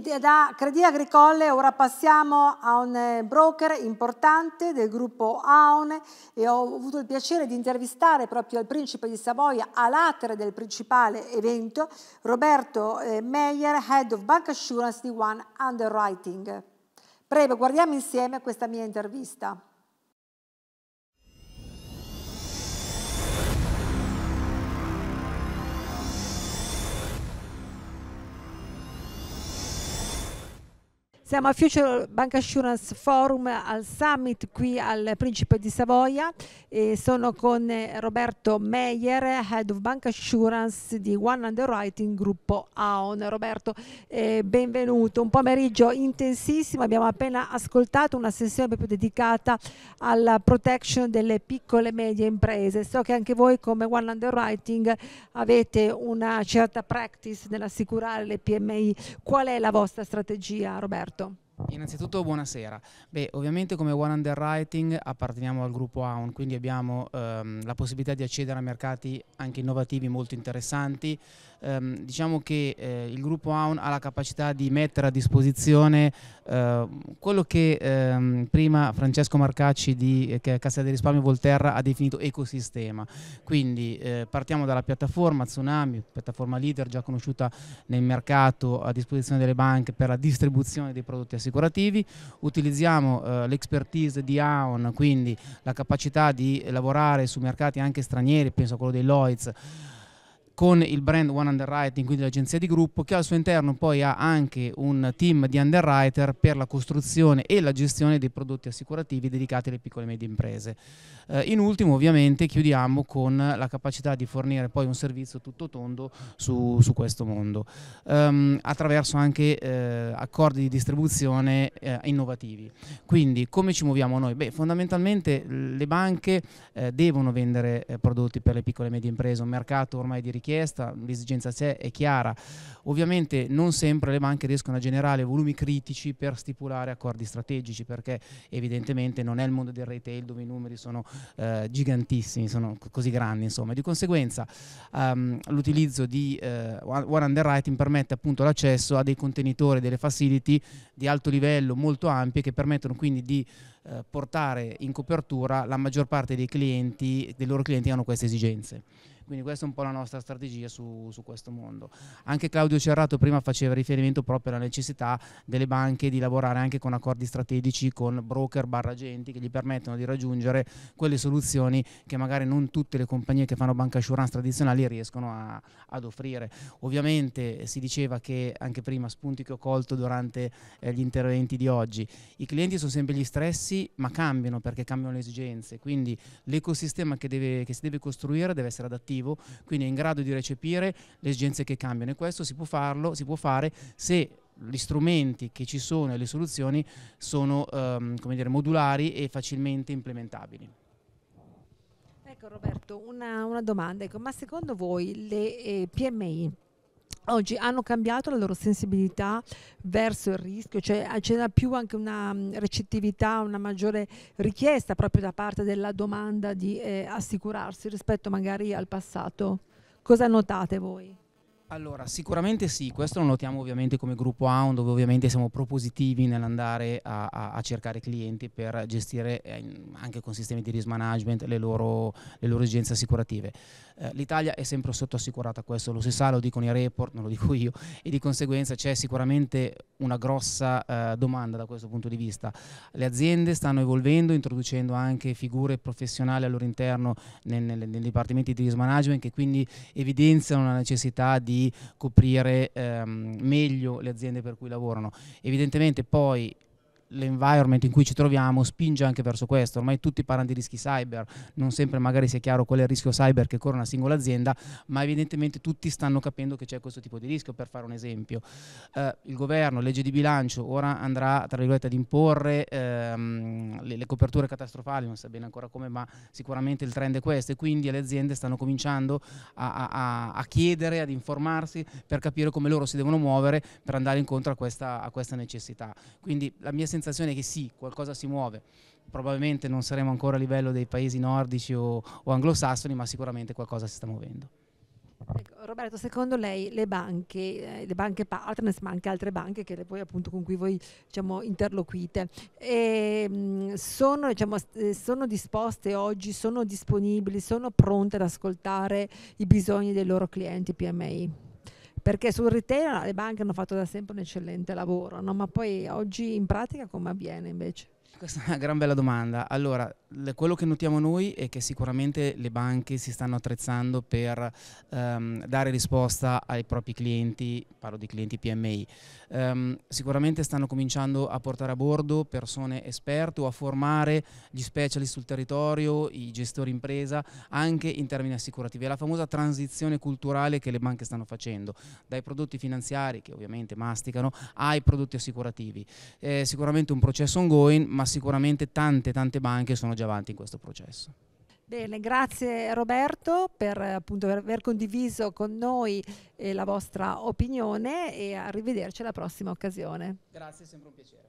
E da Credit Agricole ora passiamo a un eh, broker importante del gruppo AON e ho avuto il piacere di intervistare proprio il principe di Savoia a latere del principale evento Roberto eh, Meyer, Head of Bank Assurance di One Underwriting. Prego, guardiamo insieme questa mia intervista. Siamo a Future Bank Assurance Forum al summit qui al Principe di Savoia e sono con eh, Roberto Meyer, Head of Bank Assurance di One Underwriting Gruppo AON. Roberto, eh, benvenuto. Un pomeriggio intensissimo, abbiamo appena ascoltato una sessione proprio dedicata alla protection delle piccole e medie imprese. So che anche voi come One Underwriting avete una certa practice nell'assicurare le PMI. Qual è la vostra strategia, Roberto? Innanzitutto buonasera. Beh, ovviamente come One Underwriting apparteniamo al gruppo AUN, quindi abbiamo ehm, la possibilità di accedere a mercati anche innovativi molto interessanti, ehm, diciamo che eh, il gruppo AUN ha la capacità di mettere a disposizione eh, quello che ehm, prima Francesco Marcacci di eh, Cassa del Risparmio Volterra ha definito ecosistema. Quindi eh, partiamo dalla piattaforma Tsunami, piattaforma leader già conosciuta nel mercato a disposizione delle banche per la distribuzione dei prodotti assicurativi, utilizziamo eh, l'expertise di AUN, quindi la capacità di lavorare su mercati anche stranieri, penso a quello dei Lloyds, con il brand One Underwriting, quindi l'agenzia di gruppo, che al suo interno poi ha anche un team di underwriter per la costruzione e la gestione dei prodotti assicurativi dedicati alle piccole e medie imprese. Eh, in ultimo ovviamente chiudiamo con la capacità di fornire poi un servizio tutto tondo su, su questo mondo, ehm, attraverso anche eh, accordi di distribuzione eh, innovativi. Quindi come ci muoviamo noi? Beh, fondamentalmente le banche eh, devono vendere eh, prodotti per le piccole e medie imprese, un mercato ormai di richiesta richiesta, l'esigenza se è chiara. Ovviamente non sempre le banche riescono a generare volumi critici per stipulare accordi strategici perché evidentemente non è il mondo del retail dove i numeri sono eh, gigantissimi, sono così grandi insomma. Di conseguenza um, l'utilizzo di eh, One Underwriting permette appunto l'accesso a dei contenitori, delle facility di alto livello molto ampie che permettono quindi di eh, portare in copertura la maggior parte dei clienti, dei loro clienti che hanno queste esigenze. Quindi questa è un po' la nostra strategia su, su questo mondo. Anche Claudio Cerrato prima faceva riferimento proprio alla necessità delle banche di lavorare anche con accordi strategici, con broker barra agenti che gli permettono di raggiungere quelle soluzioni che magari non tutte le compagnie che fanno banca assurance tradizionali riescono a, ad offrire. Ovviamente si diceva che anche prima spunti che ho colto durante eh, gli interventi di oggi, i clienti sono sempre gli stessi ma cambiano perché cambiano le esigenze, quindi l'ecosistema che, che si deve costruire deve essere adattivo innovativo, quindi è in grado di recepire le esigenze che cambiano e questo si può, farlo, si può fare se gli strumenti che ci sono e le soluzioni sono ehm, dire, modulari e facilmente implementabili. Ecco Roberto, una, una domanda, ecco, ma secondo voi le eh, PMI oggi hanno cambiato la loro sensibilità verso il rischio, cioè eh, c'era più anche una mm, recettività, una maggiore richiesta proprio da parte della domanda di eh, assicurarsi rispetto magari al passato. Cosa notate voi? Allora, sicuramente sì, questo lo notiamo ovviamente come gruppo AUN, dove ovviamente siamo propositivi nell'andare a, a, a cercare clienti per gestire eh, anche con sistemi di risk management le loro, le loro esigenze assicurative. Eh, L'Italia è sempre sottoassicurata a questo, lo si sa, lo dicono i report, non lo dico io, e di conseguenza c'è sicuramente una grossa eh, domanda da questo punto di vista. Le aziende stanno evolvendo, introducendo anche figure professionali al loro interno nei, nei, nei dipartimenti di risk management che quindi evidenziano la necessità di coprire ehm, meglio le aziende per cui lavorano. Evidentemente poi l'environment in cui ci troviamo spinge anche verso questo. Ormai tutti parlano di rischi cyber, non sempre magari sia chiaro qual è il rischio cyber che corre una singola azienda, ma evidentemente tutti stanno capendo che c'è questo tipo di rischio, per fare un esempio. Eh, il governo, legge di bilancio, ora andrà tra virgolette ad imporre ehm, le, le, coperture catastrofali, non sa bene ancora come, ma sicuramente il trend è questo e quindi le aziende stanno cominciando a, a, a chiedere, ad informarsi per capire come loro si devono muovere per andare incontro a questa, a questa necessità. Quindi la mia sensazione sensazione che sì, qualcosa si muove. Probabilmente non saremo ancora a livello dei paesi nordici o, o anglosassoni, ma sicuramente qualcosa si sta muovendo. Ecco, Roberto, secondo lei le banche, eh, le banche partners, ma anche altre banche che poi appunto con cui voi diciamo, interloquite, e, ehm, sono, diciamo, eh, sono, disposte oggi, sono disponibili, sono pronte ad ascoltare i bisogni dei loro clienti PMI? perché sul retail le banche hanno fatto da sempre un eccellente lavoro, no? ma poi oggi in pratica come avviene invece? Questa è una gran bella domanda. Allora, le, quello che notiamo noi è che sicuramente le banche si stanno attrezzando per um, dare risposta ai propri clienti, parlo di clienti PMI. Um, ehm, sicuramente stanno cominciando a portare a bordo persone esperte o a formare gli specialist sul territorio, i gestori impresa, anche in termini assicurativi. È la famosa transizione culturale che le banche stanno facendo, dai prodotti finanziari, che ovviamente masticano, ai prodotti assicurativi. È sicuramente un processo ongoing, ma sicuramente tante tante banche sono già avanti in questo processo. Bene, grazie Roberto per appunto, aver condiviso con noi eh, la vostra opinione e arrivederci alla prossima occasione. Grazie, sempre un piacere.